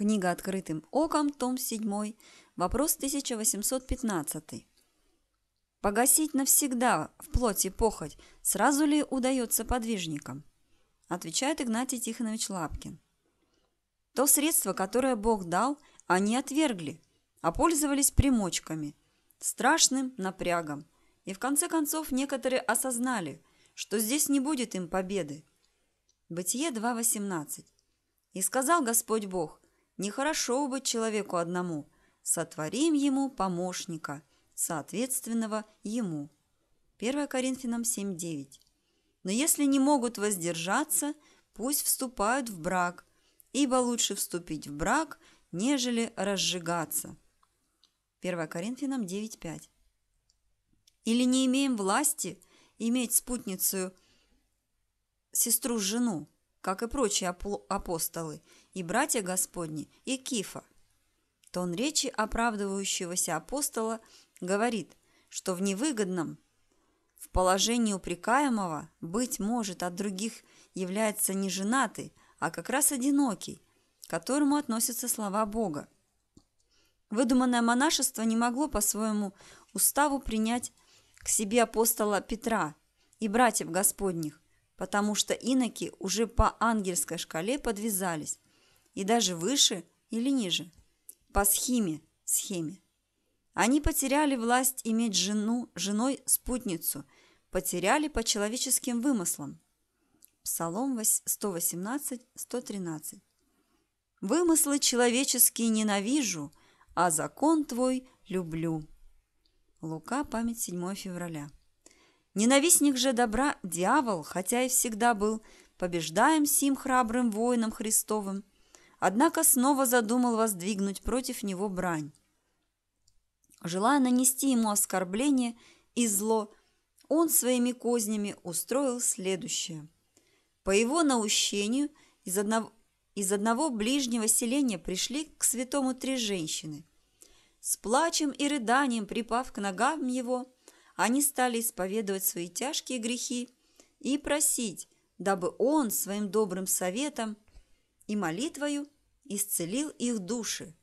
Книга «Открытым оком», том 7, вопрос 1815. Погасить навсегда в плоти похоть сразу ли удается подвижникам? Отвечает Игнатий Тихонович Лапкин. То средство, которое Бог дал, они отвергли, а пользовались примочками, страшным напрягом. И в конце концов некоторые осознали, что здесь не будет им победы. Бытие 2.18. «И сказал Господь Бог, Нехорошо быть человеку одному. Сотворим ему помощника, соответственного ему. 1 Коринфянам 7.9. Но если не могут воздержаться, пусть вступают в брак, ибо лучше вступить в брак, нежели разжигаться. 1 Коринфянам 9.5. Или не имеем власти иметь спутницу сестру-жену, как и прочие апостолы, и братья Господни, и Кифа. Тон речи оправдывающегося апостола говорит, что в невыгодном, в положении упрекаемого, быть может, от других является не женатый, а как раз одинокий, к которому относятся слова Бога. Выдуманное монашество не могло по своему уставу принять к себе апостола Петра и братьев Господних, потому что иноки уже по ангельской шкале подвязались, и даже выше или ниже, по схеме, схеме. Они потеряли власть иметь жену, женой спутницу, потеряли по человеческим вымыслам. Псалом 118-113. «Вымыслы человеческие ненавижу, а закон твой люблю». Лука, память 7 февраля. Ненавистник же добра, дьявол, хотя и всегда был побеждаем сим храбрым воином Христовым, однако снова задумал воздвигнуть против него брань. Желая нанести ему оскорбление и зло, он своими кознями устроил следующее. По его наущению из одного, из одного ближнего селения пришли к святому три женщины. С плачем и рыданием, припав к ногам его, они стали исповедовать свои тяжкие грехи и просить, дабы он своим добрым советом и молитвою исцелил их души.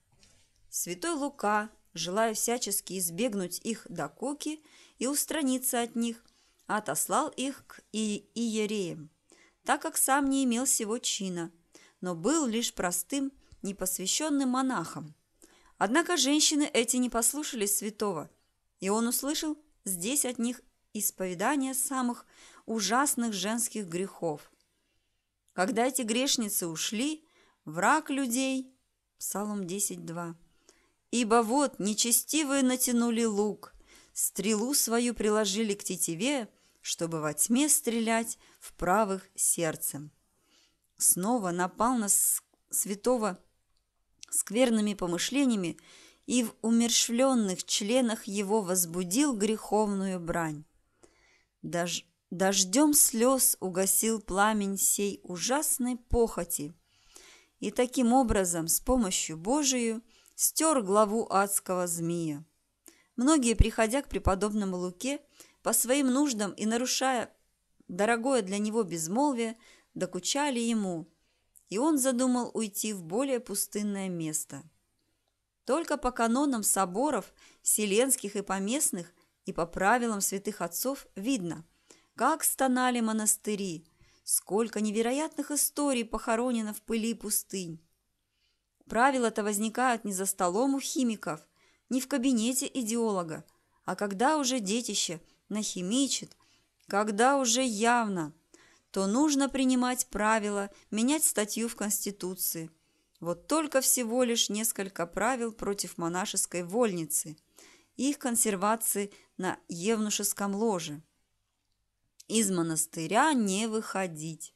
Святой Лука, желая всячески избегнуть их докуки и устраниться от них, отослал их к и иереям, так как сам не имел сего чина, но был лишь простым, непосвященным монахом. Однако женщины эти не послушались святого, и он услышал здесь от них исповедание самых ужасных женских грехов. Когда эти грешницы ушли, враг людей. Псалом 10.2. Ибо вот нечестивые натянули лук, стрелу свою приложили к тетиве, чтобы во тьме стрелять в правых сердцем. Снова напал на святого скверными помышлениями и в умершвленных членах его возбудил греховную брань. Дож... Дождем слез угасил пламень сей ужасной похоти, и таким образом с помощью Божию стер главу адского змея. Многие, приходя к преподобному Луке, по своим нуждам и нарушая дорогое для него безмолвие, докучали ему, и он задумал уйти в более пустынное место. Только по канонам соборов, вселенских и поместных, и по правилам святых отцов видно, как стонали монастыри – Сколько невероятных историй похоронено в пыли пустынь. Правила-то возникают не за столом у химиков, не в кабинете идеолога, а когда уже детище нахимичит, когда уже явно, то нужно принимать правила, менять статью в Конституции. Вот только всего лишь несколько правил против монашеской вольницы, их консервации на евнушеском ложе – из монастыря не выходить.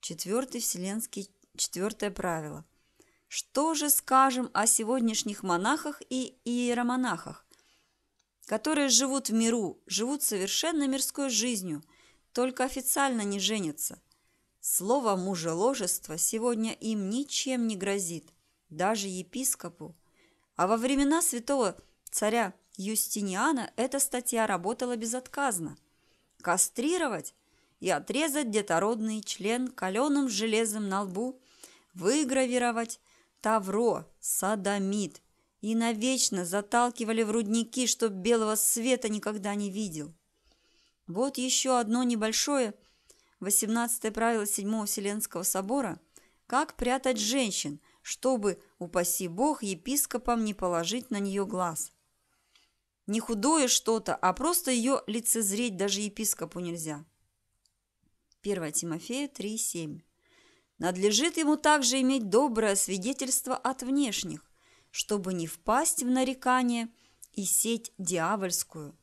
Четвертый вселенский, четвертое правило. Что же скажем о сегодняшних монахах и иеромонахах, которые живут в миру, живут совершенно мирской жизнью, только официально не женятся? Слово мужеложество сегодня им ничем не грозит, даже епископу. А во времена святого царя Юстиниана эта статья работала безотказно – кастрировать и отрезать детородный член каленым железом на лбу, выгравировать тавро, садомит и навечно заталкивали в рудники, чтоб белого света никогда не видел. Вот еще одно небольшое, 18 правило Седьмого Вселенского собора, как прятать женщин, чтобы, упаси бог, епископам не положить на нее глаз. Не худое что-то, а просто ее лицезреть даже епископу нельзя. 1 Тимофея 3,7 Надлежит ему также иметь доброе свидетельство от внешних, чтобы не впасть в нарекание и сеть дьявольскую.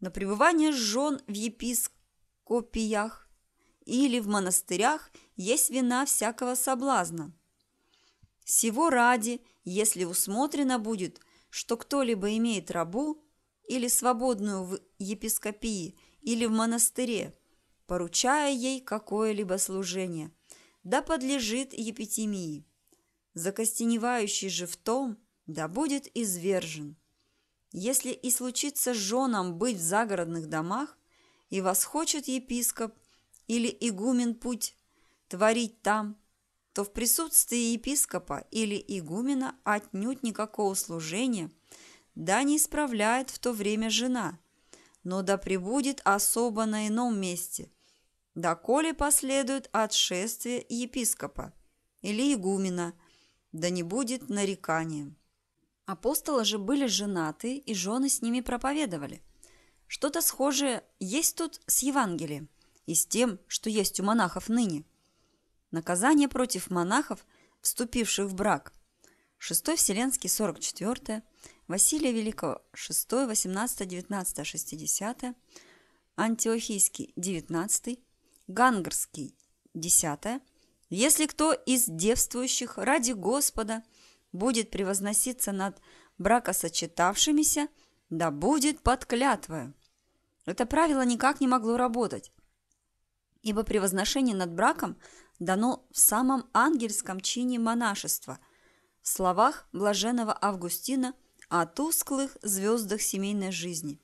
На пребывание жен в епископиях или в монастырях есть вина всякого соблазна. Всего ради, если усмотрено будет – что кто-либо имеет рабу или свободную в епископии или в монастыре, поручая ей какое-либо служение, да подлежит епитимии. Закостеневающий же в том, да будет извержен. Если и случится женам быть в загородных домах, и восхочет епископ или игумен путь творить там, то в присутствии епископа или игумена отнюдь никакого служения да не исправляет в то время жена, но да пребудет особо на ином месте, доколе последует отшествие епископа или игумена, да не будет нареканием. Апостолы же были женаты, и жены с ними проповедовали. Что-то схожее есть тут с Евангелием и с тем, что есть у монахов ныне. Наказание против монахов, вступивших в брак. 6 Вселенский 44, Василия Великого 6, 18, 19, 60, Антиохийский 19, Гангарский 10. Если кто из девствующих ради Господа будет превозноситься над бракосочетавшимися, да будет под клятвою. Это правило никак не могло работать ибо превозношение над браком дано в самом ангельском чине монашества, в словах блаженного Августина о тусклых звездах семейной жизни.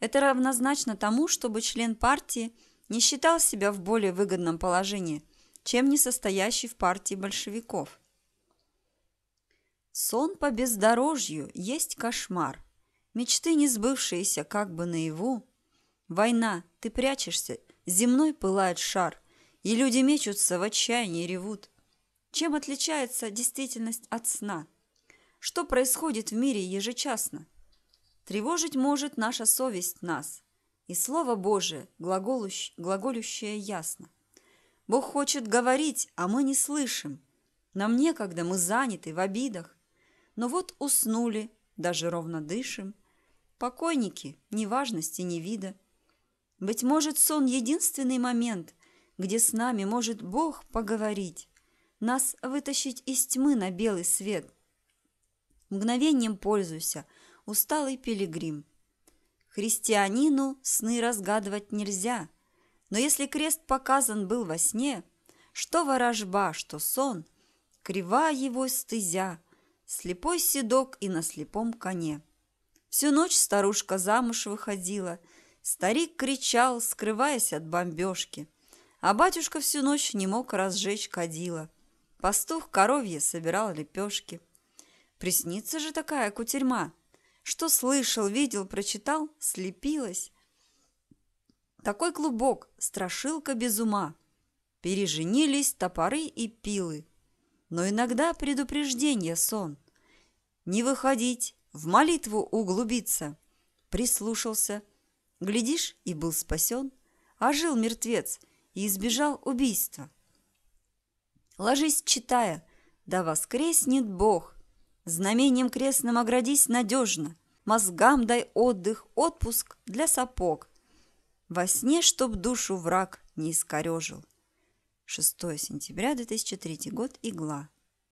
Это равнозначно тому, чтобы член партии не считал себя в более выгодном положении, чем не состоящий в партии большевиков. Сон по бездорожью есть кошмар. Мечты, не сбывшиеся как бы наяву. Война, ты прячешься – земной пылает шар, и люди мечутся в отчаянии и ревут. Чем отличается действительность от сна? Что происходит в мире ежечасно? Тревожить может наша совесть нас, и Слово Божие, глаголущ, глаголющее ясно. Бог хочет говорить, а мы не слышим. Нам некогда, мы заняты в обидах. Но вот уснули, даже ровно дышим. Покойники, ни важности, ни вида – быть может, сон – единственный момент, где с нами может Бог поговорить, нас вытащить из тьмы на белый свет. Мгновением пользуйся, усталый пилигрим. Христианину сны разгадывать нельзя, но если крест показан был во сне, что ворожба, что сон, крива его стызя, слепой седок и на слепом коне. Всю ночь старушка замуж выходила – Старик кричал, скрываясь от бомбежки, а батюшка всю ночь не мог разжечь кадила. Пастух коровье собирал лепешки. Приснится же такая кутерьма. Что слышал, видел, прочитал, слепилась. Такой клубок, страшилка без ума. Переженились топоры и пилы. Но иногда предупреждение сон. Не выходить, в молитву углубиться. Прислушался – Глядишь, и был спасен, а жил мертвец и избежал убийства. Ложись, читая, да воскреснет Бог. Знамением крестным оградись надежно, мозгам дай отдых, отпуск для сапог. Во сне, чтоб душу враг не искорежил. 6 сентября 2003 год, Игла.